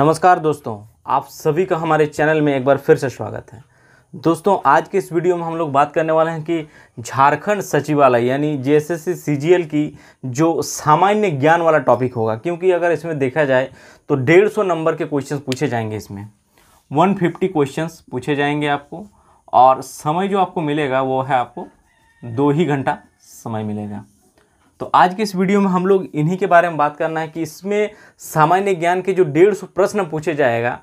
नमस्कार दोस्तों आप सभी का हमारे चैनल में एक बार फिर से स्वागत है दोस्तों आज के इस वीडियो में हम लोग बात करने वाले हैं कि झारखंड सचिवालय यानी जेएसएससी सीजीएल की जो सामान्य ज्ञान वाला टॉपिक होगा क्योंकि अगर इसमें देखा जाए तो डेढ़ सौ नंबर के क्वेश्चन पूछे जाएंगे इसमें 150 क्वेश्चंस पूछे जाएंगे आपको और समय जो आपको मिलेगा वो है आपको दो ही घंटा समय मिलेगा तो आज के इस वीडियो में हम लोग इन्हीं के बारे में बात करना है कि इसमें सामान्य ज्ञान के जो डेढ़ सौ प्रश्न पूछे जाएगा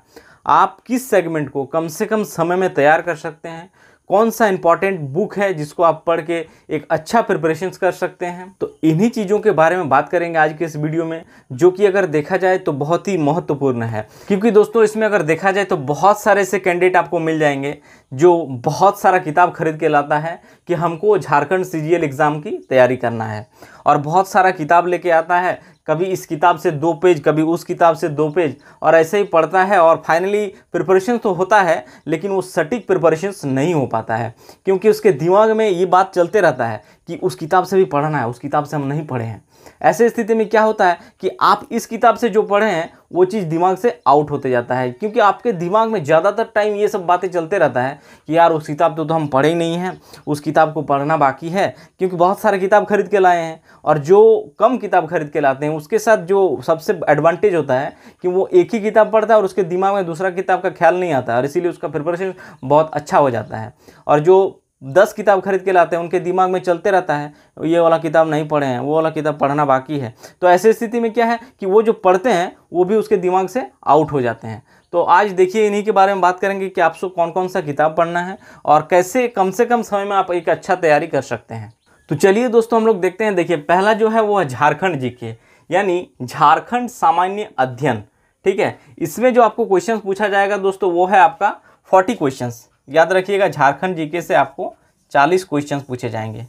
आप किस सेगमेंट को कम से कम समय में तैयार कर सकते हैं कौन सा इंपॉर्टेंट बुक है जिसको आप पढ़ के एक अच्छा प्रिपरेशन कर सकते हैं तो इन्हीं चीज़ों के बारे में बात करेंगे आज के इस वीडियो में जो कि अगर देखा जाए तो बहुत ही महत्वपूर्ण है क्योंकि दोस्तों इसमें अगर देखा जाए तो बहुत सारे ऐसे कैंडिडेट आपको मिल जाएंगे जो बहुत सारा किताब खरीद के लाता है कि हमको झारखंड सी एग्ज़ाम की तैयारी करना है और बहुत सारा किताब लेके आता है कभी इस किताब से दो पेज कभी उस किताब से दो पेज और ऐसे ही पढ़ता है और फाइनली प्रिपरेशन तो होता है लेकिन वो सटीक प्रिपरेशन नहीं हो पाता है क्योंकि उसके दिमाग में ये बात चलते रहता है कि उस किताब से भी पढ़ना है उस किताब से हम नहीं पढ़े हैं ऐसे स्थिति में क्या होता है कि आप इस किताब से जो पढ़े हैं वो चीज़ दिमाग से आउट होते जाता है क्योंकि आपके दिमाग में ज़्यादातर टाइम ये सब बातें चलते रहता है कि यार उस किताब तो, तो हम पढ़े ही नहीं हैं उस किताब को पढ़ना बाकी है क्योंकि बहुत सारे किताब खरीद के लाए हैं और जो कम किताब खरीद के लाते हैं उसके साथ जो सबसे एडवांटेज होता है कि वो एक ही किताब पढ़ता है और उसके दिमाग में दूसरा किताब का ख्याल नहीं आता और इसीलिए उसका प्रिपरेशन बहुत अच्छा हो जाता है और जो दस किताब खरीद के लाते हैं उनके दिमाग में चलते रहता है ये वाला किताब नहीं पढ़े हैं वो वाला किताब पढ़ना बाकी है तो ऐसी स्थिति में क्या है कि वो जो पढ़ते हैं वो भी उसके दिमाग से आउट हो जाते हैं तो आज देखिए इन्हीं के बारे में बात करेंगे कि आपको कौन कौन सा किताब पढ़ना है और कैसे कम से कम समय में आप एक अच्छा तैयारी कर सकते हैं तो चलिए दोस्तों हम लोग देखते हैं देखिए पहला जो है वो है झारखंड जी के यानी झारखंड सामान्य अध्ययन ठीक है इसमें जो आपको क्वेश्चन पूछा जाएगा दोस्तों वो है आपका फोर्टी क्वेश्चन याद रखिएगा झारखंड जीके से आपको चालीस क्वेश्चन पूछे जाएंगे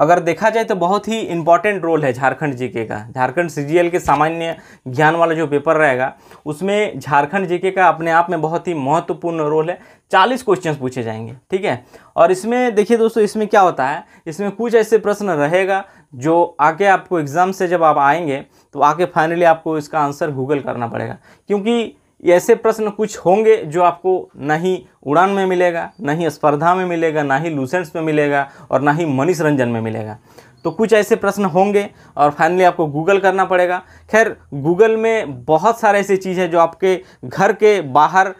अगर देखा जाए तो बहुत ही इम्पॉर्टेंट रोल है झारखंड जीके का झारखंड सी के सामान्य ज्ञान वाला जो पेपर रहेगा उसमें झारखंड जीके का अपने आप में बहुत ही महत्वपूर्ण रोल है चालीस क्वेश्चन पूछे जाएंगे ठीक है और इसमें देखिए दोस्तों इसमें क्या होता है इसमें कुछ ऐसे प्रश्न रहेगा जो आके आपको एग्ज़ाम से जब आप आएंगे तो आके फाइनली आपको इसका आंसर गूगल करना पड़ेगा क्योंकि ऐसे प्रश्न कुछ होंगे जो आपको ना ही उड़ान में मिलेगा ना ही स्पर्धा में मिलेगा ना ही लूसेंट्स में मिलेगा और ना ही मनीष रंजन में मिलेगा तो कुछ ऐसे प्रश्न होंगे और फाइनली आपको गूगल करना पड़ेगा खैर गूगल में बहुत सारे ऐसे चीज़ है जो आपके घर के बाहर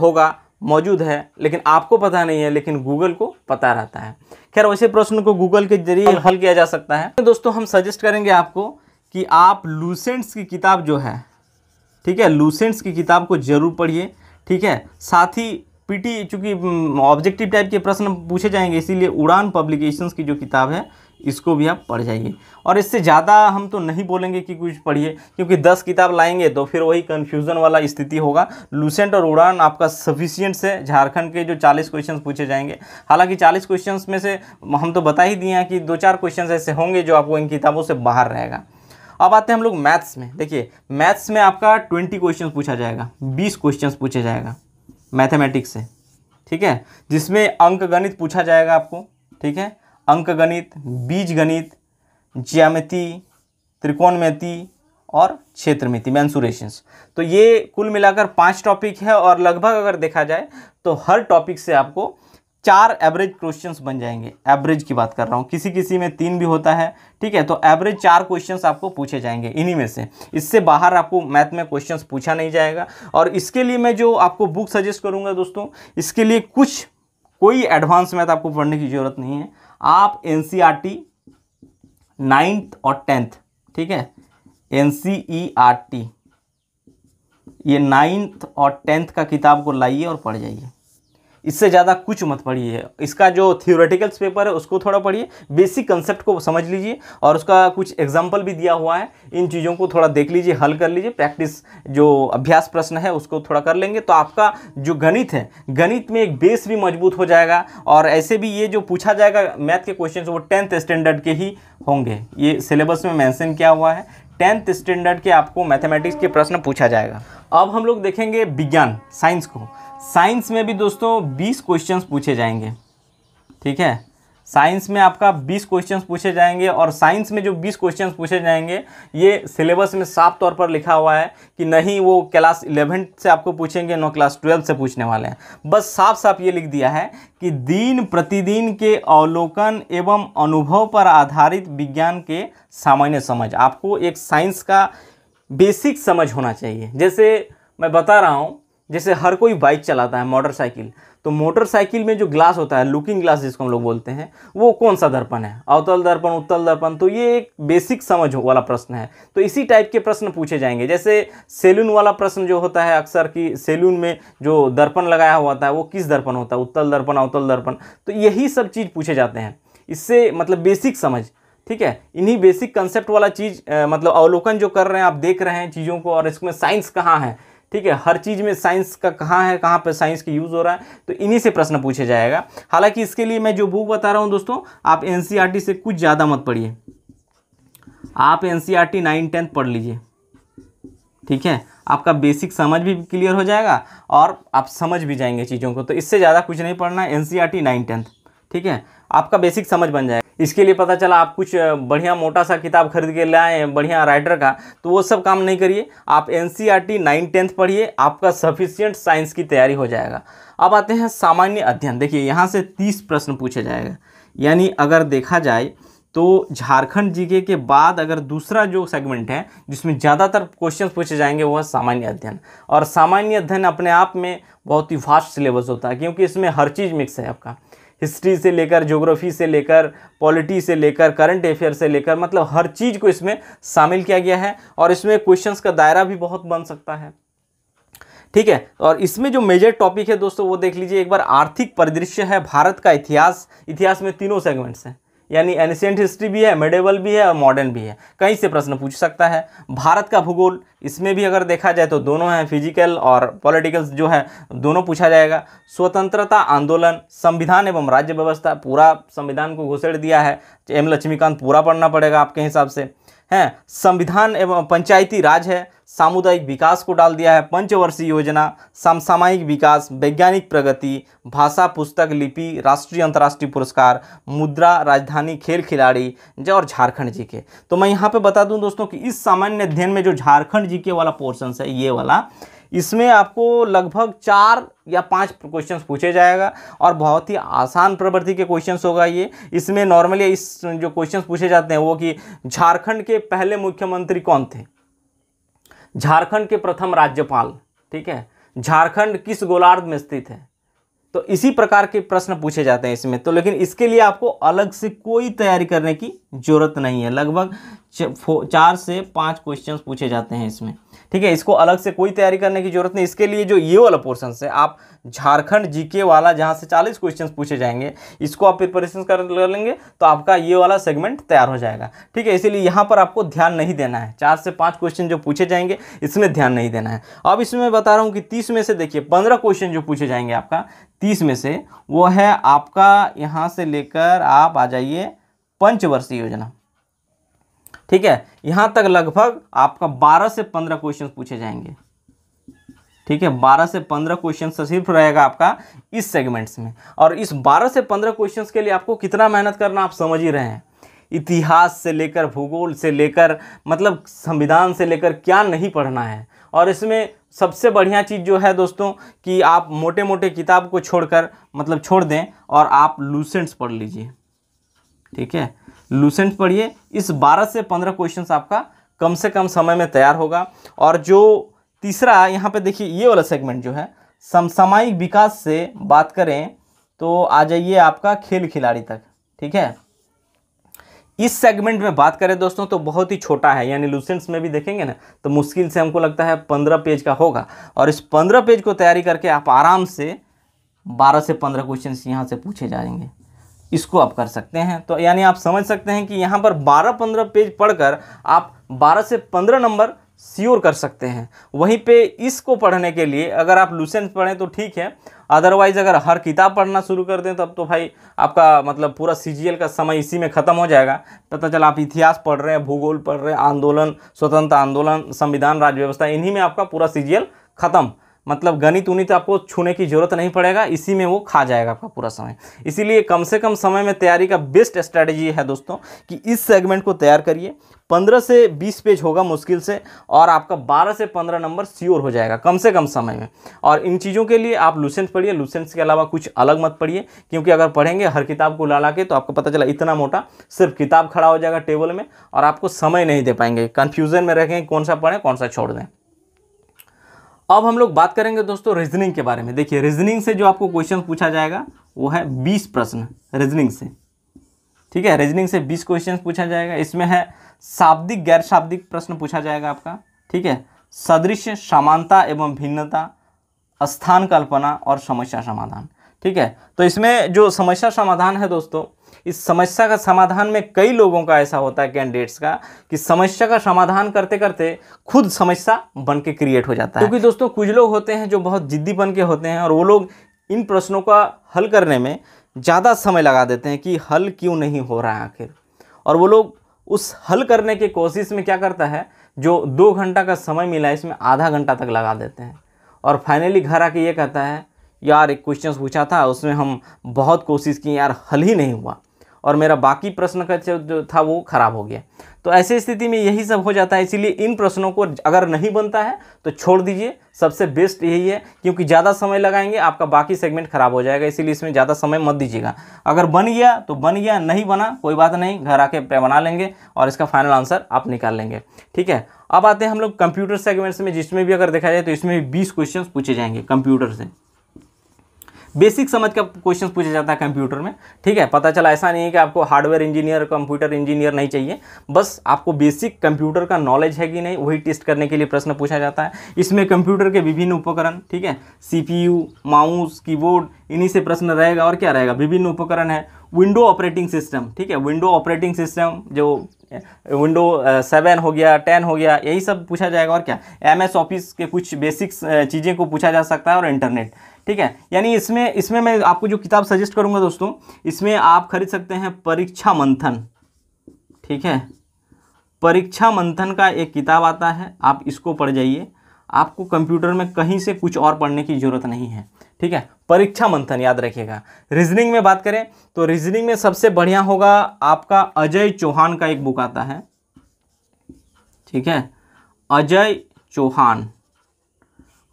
होगा मौजूद है लेकिन आपको पता नहीं है लेकिन गूगल को पता रहता है खैर वैसे प्रश्न को गूगल के जरिए हल किया जा सकता है दोस्तों हम सजेस्ट करेंगे आपको कि आप लूसेंट्स की किताब जो है ठीक है लूसेंट्स की किताब को जरूर पढ़िए ठीक है साथ ही पीटी चूँकि ऑब्जेक्टिव टाइप के प्रश्न पूछे जाएंगे इसीलिए उड़ान पब्लिकेशंस की जो किताब है इसको भी आप पढ़ जाइए और इससे ज़्यादा हम तो नहीं बोलेंगे कि कुछ पढ़िए क्योंकि दस किताब लाएंगे तो फिर वही कन्फ्यूज़न वाला स्थिति होगा लूसेंट और उड़ान आपका सफिशियंट से झारखंड के जो चालीस क्वेश्चन पूछे जाएंगे हालांकि चालीस क्वेश्चन में से हम तो बता ही दिए हैं कि दो चार क्वेश्चन ऐसे होंगे जो आपको इन किताबों से बाहर रहेगा अब आते हैं हम लोग मैथ्स में देखिए मैथ्स में आपका ट्वेंटी क्वेश्चन पूछा जाएगा बीस क्वेश्चन पूछा जाएगा मैथमेटिक्स से ठीक है जिसमें अंक गणित पूछा जाएगा आपको ठीक है अंक गणित बीज गणित ज्यामिति त्रिकोणमिति और क्षेत्रमिति मैंसुरेशंस तो ये कुल मिलाकर पांच टॉपिक है और लगभग अगर देखा जाए तो हर टॉपिक से आपको चार एवरेज क्वेश्चंस बन जाएंगे एवरेज की बात कर रहा हूँ किसी किसी में तीन भी होता है ठीक है तो एवरेज चार क्वेश्चंस आपको पूछे जाएंगे इन्हीं में से इससे बाहर आपको मैथ में क्वेश्चंस पूछा नहीं जाएगा और इसके लिए मैं जो आपको बुक सजेस्ट करूँगा दोस्तों इसके लिए कुछ कोई एडवांस मैथ आपको पढ़ने की ज़रूरत नहीं है आप N C R T ninth और टेंथ ठीक है N C E R T ये नाइन्थ और टेंथ का किताब को लाइए और पढ़ जाइए इससे ज़्यादा कुछ मत पढ़िए इसका जो थियोरेटिकल्स पेपर है उसको थोड़ा पढ़िए बेसिक कंसेप्ट को समझ लीजिए और उसका कुछ एग्जाम्पल भी दिया हुआ है इन चीज़ों को थोड़ा देख लीजिए हल कर लीजिए प्रैक्टिस जो अभ्यास प्रश्न है उसको थोड़ा कर लेंगे तो आपका जो गणित है गणित में एक बेस भी मजबूत हो जाएगा और ऐसे भी ये जो पूछा जाएगा मैथ के क्वेश्चन वो टेंथ स्टैंडर्ड के ही होंगे ये सिलेबस में मैंसन किया हुआ है टेंथ स्टैंडर्ड के आपको मैथमेटिक्स के प्रश्न पूछा जाएगा अब हम लोग देखेंगे विज्ञान साइंस को साइंस में भी दोस्तों 20 क्वेश्चंस पूछे जाएंगे ठीक है साइंस में आपका 20 क्वेश्चंस पूछे जाएंगे और साइंस में जो 20 क्वेश्चंस पूछे जाएंगे ये सिलेबस में साफ तौर पर लिखा हुआ है कि नहीं वो क्लास इलेवेंथ से आपको पूछेंगे नो क्लास ट्वेल्थ से पूछने वाले हैं बस साफ साफ ये लिख दिया है कि दिन प्रतिदिन के अवलोकन एवं अनुभव पर आधारित विज्ञान के सामान्य समझ आपको एक साइंस का बेसिक समझ होना चाहिए जैसे मैं बता रहा हूँ जैसे हर कोई बाइक चलाता है मोटरसाइकिल तो मोटरसाइकिल में जो ग्लास होता है लुकिंग ग्लास जिसको हम लोग बोलते हैं वो कौन सा दर्पण है अवतल दर्पण उत्तल दर्पण तो ये एक बेसिक समझ वाला प्रश्न है तो इसी टाइप के प्रश्न पूछे जाएंगे जैसे सेलून वाला प्रश्न जो होता है अक्सर कि सेलून में जो दर्पण लगाया हुआ होता है वो किस दर्पण होता है उत्तल दर्पण अवतल दर्पण तो यही सब चीज़ पूछे जाते हैं इससे मतलब बेसिक समझ ठीक है इन्हीं बेसिक कंसेप्ट वाला चीज़ मतलब अवलोकन जो कर रहे हैं आप देख रहे हैं चीज़ों को और इसमें साइंस कहाँ है ठीक है हर चीज़ में साइंस का कहाँ है कहाँ पर साइंस का यूज़ हो रहा है तो इन्हीं से प्रश्न पूछा जाएगा हालांकि इसके लिए मैं जो बुक बता रहा हूँ दोस्तों आप एन e से कुछ ज़्यादा मत पढ़िए आप N C R T nine tenth पढ़ लीजिए ठीक है आपका बेसिक समझ भी क्लियर हो जाएगा और आप समझ भी जाएंगे चीज़ों को तो इससे ज़्यादा कुछ नहीं पढ़ना है N C R T nine tenth ठीक है आपका बेसिक समझ बन जाएगा इसके लिए पता चला आप कुछ बढ़िया मोटा सा किताब खरीद के लाए हैं बढ़िया राइटर का तो वो सब काम नहीं करिए आप N C R T nine tenth पढ़िए आपका सफिशियंट साइंस की तैयारी हो जाएगा अब आते हैं सामान्य अध्ययन देखिए यहाँ से तीस प्रश्न पूछे जाएगा यानी अगर देखा जाए तो झारखंड जीके के बाद अगर दूसरा जो सेगमेंट है जिसमें ज़्यादातर क्वेश्चन पूछे जाएंगे वो है सामान्य अध्ययन और सामान्य अध्ययन अपने आप में बहुत ही वास्ट सिलेबस होता है क्योंकि इसमें हर चीज़ मिक्स है आपका हिस्ट्री से लेकर ज्योग्राफी से लेकर पॉलिटी से लेकर करंट अफेयर से लेकर मतलब हर चीज़ को इसमें शामिल किया गया है और इसमें क्वेश्चंस का दायरा भी बहुत बन सकता है ठीक है और इसमें जो मेजर टॉपिक है दोस्तों वो देख लीजिए एक बार आर्थिक परिदृश्य है भारत का इतिहास इतिहास में तीनों सेगमेंट्स हैं यानी एनशियंट हिस्ट्री भी है मेडेबल भी है और मॉडर्न भी है कहीं से प्रश्न पूछ सकता है भारत का भूगोल इसमें भी अगर देखा जाए तो दोनों हैं फिजिकल और पॉलिटिकल जो है दोनों पूछा जाएगा स्वतंत्रता आंदोलन संविधान एवं राज्य व्यवस्था पूरा संविधान को घुसेड़ दिया है एम लक्ष्मीकांत पूरा पढ़ना पड़ेगा आपके हिसाब से हैं संविधान एवं पंचायती राज है सामुदायिक विकास को डाल दिया है पंचवर्षीय योजना समसामयिक विकास वैज्ञानिक प्रगति भाषा पुस्तक लिपि राष्ट्रीय अंतर्राष्ट्रीय पुरस्कार मुद्रा राजधानी खेल खिलाड़ी और झारखंड जी के तो मैं यहाँ पे बता दूँ दोस्तों कि इस सामान्य अध्ययन में जो झारखंड जी के वाला पोर्सन है ये वाला इसमें आपको लगभग चार या पांच क्वेश्चन पूछे जाएगा और बहुत ही आसान प्रवृत्ति के क्वेश्चन होगा ये इसमें नॉर्मली इस जो क्वेश्चन पूछे जाते हैं वो कि झारखंड के पहले मुख्यमंत्री कौन थे झारखंड के प्रथम राज्यपाल ठीक है झारखंड किस गोलार्ध में स्थित है तो इसी प्रकार के प्रश्न पूछे जाते हैं इसमें तो लेकिन इसके लिए आपको अलग से कोई तैयारी करने की ज़रूरत नहीं है लगभग चार से पाँच क्वेश्चन पूछे जाते हैं इसमें ठीक है इसको अलग से कोई तैयारी करने की ज़रूरत नहीं इसके लिए जो ये वाला पोर्सन है आप झारखंड जीके वाला जहाँ से चालीस क्वेश्चन पूछे जाएंगे इसको आप प्रिपरेशन कर लेंगे तो आपका ये वाला सेगमेंट तैयार हो जाएगा ठीक है इसीलिए यहाँ पर आपको ध्यान नहीं देना है चार से पाँच क्वेश्चन जो पूछे जाएंगे इसमें ध्यान नहीं देना है अब इसमें बता रहा हूँ कि तीस में से देखिए पंद्रह क्वेश्चन जो पूछे जाएंगे आपका तीस में से वो है आपका यहाँ से लेकर आप आ जाइए पंचवर्षीय योजना ठीक है यहाँ तक लगभग आपका बारह से पंद्रह क्वेश्चन पूछे जाएंगे ठीक है बारह से पंद्रह क्वेश्चन सिर्फ रहेगा आपका इस सेगमेंट्स में और इस बारह से पंद्रह क्वेश्चन के लिए आपको कितना मेहनत करना आप समझ ही रहे हैं इतिहास से लेकर भूगोल से लेकर मतलब संविधान से लेकर क्या नहीं पढ़ना है और इसमें सबसे बढ़िया चीज़ जो है दोस्तों कि आप मोटे मोटे किताब को छोड़कर मतलब छोड़ दें और आप लूसेंट्स पढ़ लीजिए ठीक है लूसेंट्स पढ़िए इस 12 से 15 क्वेश्चंस आपका कम से कम समय में तैयार होगा और जो तीसरा यहाँ पे देखिए ये वाला सेगमेंट जो है समसामायिक विकास से बात करें तो आ जाइए आपका खेल खिलाड़ी तक ठीक है इस सेगमेंट में बात करें दोस्तों तो बहुत ही छोटा है यानी लूसेंट्स में भी देखेंगे ना तो मुश्किल से हमको लगता है पंद्रह पेज का होगा और इस पंद्रह पेज को तैयारी करके आप आराम से बारह से पंद्रह क्वेश्चन यहाँ से पूछे जाएंगे इसको आप कर सकते हैं तो यानी आप समझ सकते हैं कि यहाँ पर बारह पंद्रह पेज पढ़कर आप बारह से पंद्रह नंबर स्योर कर सकते हैं वहीं पे इसको पढ़ने के लिए अगर आप लूसेंट पढ़ें तो ठीक है अदरवाइज़ अगर हर किताब पढ़ना शुरू कर दें तब तो भाई आपका मतलब पूरा सी का समय इसी में ख़त्म हो जाएगा पता तो चला आप इतिहास पढ़ रहे हैं भूगोल पढ़ रहे हैं आंदोलन स्वतंत्र आंदोलन संविधान राज्य व्यवस्था इन्हीं में आपका पूरा सी ख़त्म मतलब गणित उनित आपको छूने की ज़रूरत नहीं पड़ेगा इसी में वो खा जाएगा आपका पूरा समय इसीलिए कम से कम समय में तैयारी का बेस्ट स्ट्रैटेजी है दोस्तों कि इस सेगमेंट को तैयार करिए पंद्रह से बीस पेज होगा मुश्किल से और आपका बारह से पंद्रह नंबर श्योर हो जाएगा कम से कम समय में और इन चीज़ों के लिए आप लूसेंस पढ़िए लूसेंस के अलावा कुछ अलग मत पढ़िए क्योंकि अगर पढ़ेंगे हर किताब को ला ला के तो आपको पता चला इतना मोटा सिर्फ किताब खड़ा हो जाएगा टेबल में और आपको समय नहीं दे पाएंगे कन्फ्यूज़न में रखेंगे कौन सा पढ़ें कौन सा छोड़ दें अब हम लोग बात करेंगे दोस्तों रीजनिंग के बारे में देखिए रीजनिंग से जो आपको क्वेश्चन पूछा जाएगा वो है बीस प्रश्न रीजनिंग से ठीक है रीजनिंग से बीस क्वेश्चन पूछा जाएगा इसमें है शाब्दिक गैर शाब्दिक प्रश्न पूछा जाएगा आपका ठीक है सदृश समानता एवं भिन्नता स्थान कल्पना और समस्या समाधान ठीक है तो इसमें जो समस्या समाधान है दोस्तों इस समस्या का समाधान में कई लोगों का ऐसा होता है कैंडिडेट्स का कि समस्या का समाधान करते करते खुद समस्या बन के क्रिएट हो जाता है क्योंकि दोस्तों कुछ लोग होते हैं जो बहुत जिद्दी बन के होते हैं और वो लोग इन प्रश्नों का हल करने में ज़्यादा समय लगा देते हैं कि हल क्यों नहीं हो रहा है आखिर और वो लोग उस हल करने की कोशिश में क्या करता है जो दो घंटा का समय मिला है इसमें आधा घंटा तक लगा देते हैं और फाइनली घर आके ये कहता है यार एक क्वेश्चन पूछा था उसमें हम बहुत कोशिश की यार हल ही नहीं हुआ और मेरा बाकी प्रश्न का जो था वो खराब हो गया तो ऐसी स्थिति में यही सब हो जाता है इसीलिए इन प्रश्नों को अगर नहीं बनता है तो छोड़ दीजिए सबसे बेस्ट यही है क्योंकि ज़्यादा समय लगाएंगे आपका बाकी सेगमेंट खराब हो जाएगा इसीलिए इसमें ज़्यादा समय मत दीजिएगा अगर बन गया तो बन गया नहीं बना कोई बात नहीं घर आके बना लेंगे और इसका फाइनल आंसर आप निकाल लेंगे ठीक है अब आते हैं हम लोग कंप्यूटर सेगमेंट्स में जिसमें भी अगर देखा जाए तो इसमें भी बीस क्वेश्चन पूछे जाएंगे कंप्यूटर से बेसिक समझ का क्वेश्चन पूछा जाता है कंप्यूटर में ठीक है पता चला ऐसा नहीं है कि आपको हार्डवेयर इंजीनियर कंप्यूटर इंजीनियर नहीं चाहिए बस आपको बेसिक कंप्यूटर का नॉलेज है कि नहीं वही टेस्ट करने के लिए प्रश्न पूछा जाता है इसमें कंप्यूटर के विभिन्न उपकरण ठीक है सी माउस कीबोर्ड इन्हीं से प्रश्न रहेगा और क्या रहेगा विभिन्न उपकरण है विंडो ऑपरेटिंग सिस्टम ठीक है विंडो ऑपरेटिंग सिस्टम जो विंडो सेवन हो गया टेन हो गया यही सब पूछा जाएगा और क्या एम एस ऑफिस के कुछ बेसिक्स चीज़ें को पूछा जा सकता है और इंटरनेट ठीक है यानी इसमें इसमें मैं आपको जो किताब सजेस्ट करूँगा दोस्तों इसमें आप खरीद सकते हैं परीक्षा मंथन ठीक है परीक्षा मंथन का एक किताब आता है आप इसको पढ़ जाइए आपको कंप्यूटर में कहीं से कुछ और पढ़ने की ज़रूरत नहीं है ठीक है परीक्षा मंथन याद रखिएगा रीजनिंग में बात करें तो रीजनिंग में सबसे बढ़िया होगा आपका अजय चौहान का एक बुक आता है ठीक है अजय चौहान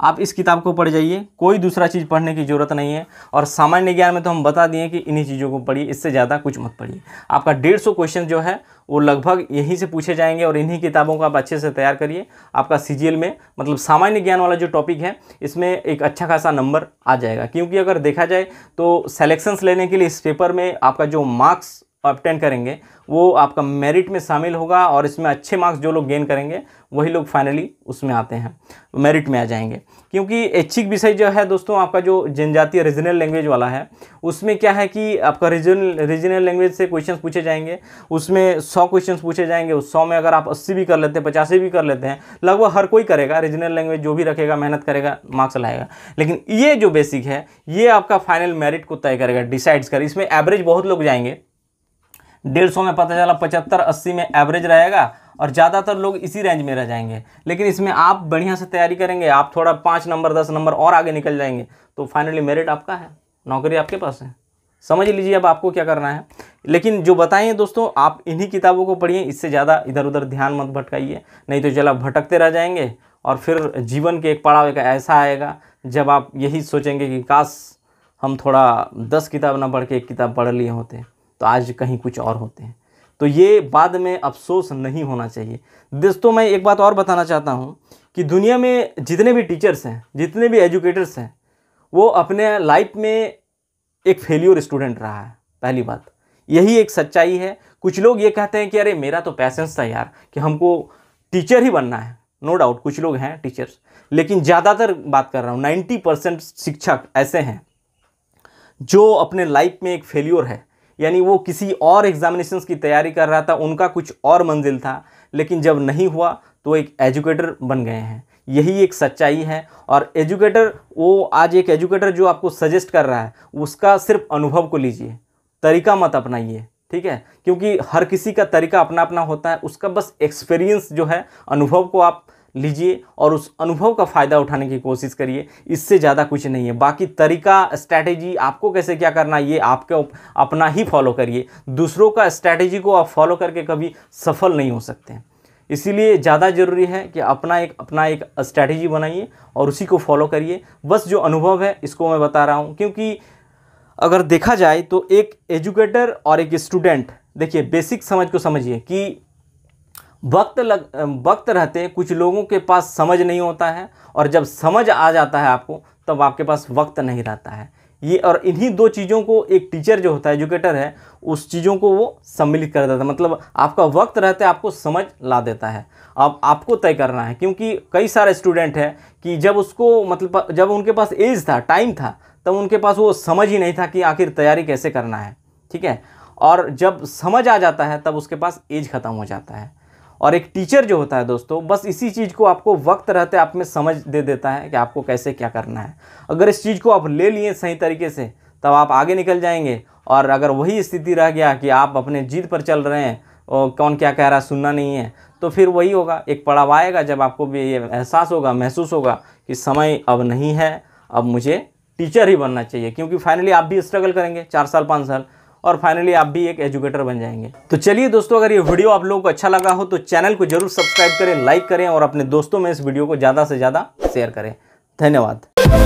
आप इस किताब को पढ़ जाइए कोई दूसरा चीज़ पढ़ने की ज़रूरत नहीं है और सामान्य ज्ञान में तो हम बता दिए कि इन्हीं चीज़ों को पढ़िए इससे ज़्यादा कुछ मत पढ़िए आपका डेढ़ सौ क्वेश्चन जो है वो लगभग यहीं से पूछे जाएंगे और इन्हीं किताबों को आप अच्छे से तैयार करिए आपका सी में मतलब सामान्य ज्ञान वाला जो टॉपिक है इसमें एक अच्छा खासा नंबर आ जाएगा क्योंकि अगर देखा जाए तो सेलेक्शंस लेने के लिए इस पेपर में आपका जो मार्क्स ऑप्टेन करेंगे वो आपका मेरिट में शामिल होगा और इसमें अच्छे मार्क्स जो लोग गेन करेंगे वही लोग फाइनली उसमें आते हैं मेरिट में आ जाएंगे क्योंकि ऐच्छिक विषय जो है दोस्तों आपका जो जनजातीय रीजनल लैंग्वेज वाला है उसमें क्या है कि आपका रीजनल रीजनल लैंग्वेज से क्वेश्चन पूछे जाएंगे उसमें सौ क्वेश्चन पूछे जाएंगे उस सौ में अगर आप अस्सी भी कर लेते हैं पचासी भी कर लेते हैं लगभग हर कोई करेगा रीजनल लैंग्वेज जो भी रखेगा मेहनत करेगा मार्क्स लाएगा लेकिन ये जो बेसिक है ये आपका फाइनल मेरिट को तय करेगा डिसाइड्स कर इसमें एवरेज बहुत लोग जाएंगे डेढ़ सौ में पता चला पचहत्तर अस्सी में एवरेज रहेगा और ज़्यादातर लोग इसी रेंज में रह जाएंगे लेकिन इसमें आप बढ़िया से तैयारी करेंगे आप थोड़ा पाँच नंबर दस नंबर और आगे निकल जाएंगे तो फाइनली मेरिट आपका है नौकरी आपके पास है समझ लीजिए अब आपको क्या करना है लेकिन जो बताएं दोस्तों आप इन्हीं किताबों को पढ़िए इससे ज़्यादा इधर उधर ध्यान मत भटकाइए नहीं तो चला भटकते रह जाएंगे और फिर जीवन के एक पड़ाव एक ऐसा आएगा जब आप यही सोचेंगे कि काश हम थोड़ा दस किताब ना पढ़ के एक किताब पढ़ लिए होते तो आज कहीं कुछ और होते हैं तो ये बाद में अफसोस नहीं होना चाहिए दोस्तों मैं एक बात और बताना चाहता हूँ कि दुनिया में जितने भी टीचर्स हैं जितने भी एजुकेटर्स हैं वो अपने लाइफ में एक फेल्योर स्टूडेंट रहा है पहली बात यही एक सच्चाई है कुछ लोग ये कहते हैं कि अरे मेरा तो पैसेंस था यार कि हमको टीचर ही बनना है नो no डाउट कुछ लोग हैं टीचर्स लेकिन ज़्यादातर बात कर रहा हूँ नाइन्टी परसेंट शिक्षक ऐसे हैं जो अपने लाइफ में एक फेल्योर है यानी वो किसी और एग्जामिनेशन की तैयारी कर रहा था उनका कुछ और मंजिल था लेकिन जब नहीं हुआ तो एक एजुकेटर बन गए हैं यही एक सच्चाई है और एजुकेटर वो आज एक एजुकेटर जो आपको सजेस्ट कर रहा है उसका सिर्फ अनुभव को लीजिए तरीका मत अपनाइए ठीक है क्योंकि हर किसी का तरीका अपना अपना होता है उसका बस एक्सपीरियंस जो है अनुभव को आप लीजिए और उस अनुभव का फ़ायदा उठाने की कोशिश करिए इससे ज़्यादा कुछ नहीं है बाकी तरीका स्ट्रैटेजी आपको कैसे क्या करना ये आपके अपना ही फॉलो करिए दूसरों का स्ट्रैटेजी को आप फॉलो करके कभी सफल नहीं हो सकते हैं इसीलिए ज़्यादा ज़रूरी है कि अपना एक अपना एक स्ट्रैटेजी बनाइए और उसी को फॉलो करिए बस जो अनुभव है इसको मैं बता रहा हूँ क्योंकि अगर देखा जाए तो एक एजुकेटर और एक स्टूडेंट देखिए बेसिक समझ को समझिए कि वक्त लग वक्त रहते कुछ लोगों के पास समझ नहीं होता है और जब समझ आ जाता है आपको तब आपके पास वक्त नहीं रहता है ये और इन्हीं दो चीज़ों को एक टीचर जो होता है एजुकेटर है उस चीज़ों को वो सम्मिलित कर देता है मतलब आपका वक्त रहते आपको समझ ला देता है अब आपको तय करना है क्योंकि कई सारे स्टूडेंट हैं कि जब उसको मतलब जब उनके पास एज था टाइम था तब उनके पास वो समझ ही नहीं था कि आखिर तैयारी कैसे करना है ठीक है और जब समझ आ जाता है तब उसके पास एज ख़त्म हो जाता है और एक टीचर जो होता है दोस्तों बस इसी चीज़ को आपको वक्त रहते आप में समझ दे देता है कि आपको कैसे क्या करना है अगर इस चीज़ को आप ले लिए सही तरीके से तब आप आगे निकल जाएंगे और अगर वही स्थिति रह गया कि आप अपने जीत पर चल रहे हैं और कौन क्या कह रहा है सुनना नहीं है तो फिर वही होगा एक पड़ाव आएगा जब आपको भी ये एहसास होगा महसूस होगा कि समय अब नहीं है अब मुझे टीचर ही बनना चाहिए क्योंकि फाइनली आप भी स्ट्रगल करेंगे चार साल पाँच साल और फाइनली आप भी एक एजुकेटर बन जाएंगे तो चलिए दोस्तों अगर ये वीडियो आप लोगों को अच्छा लगा हो तो चैनल को जरूर सब्सक्राइब करें लाइक करें और अपने दोस्तों में इस वीडियो को ज़्यादा से ज़्यादा शेयर करें धन्यवाद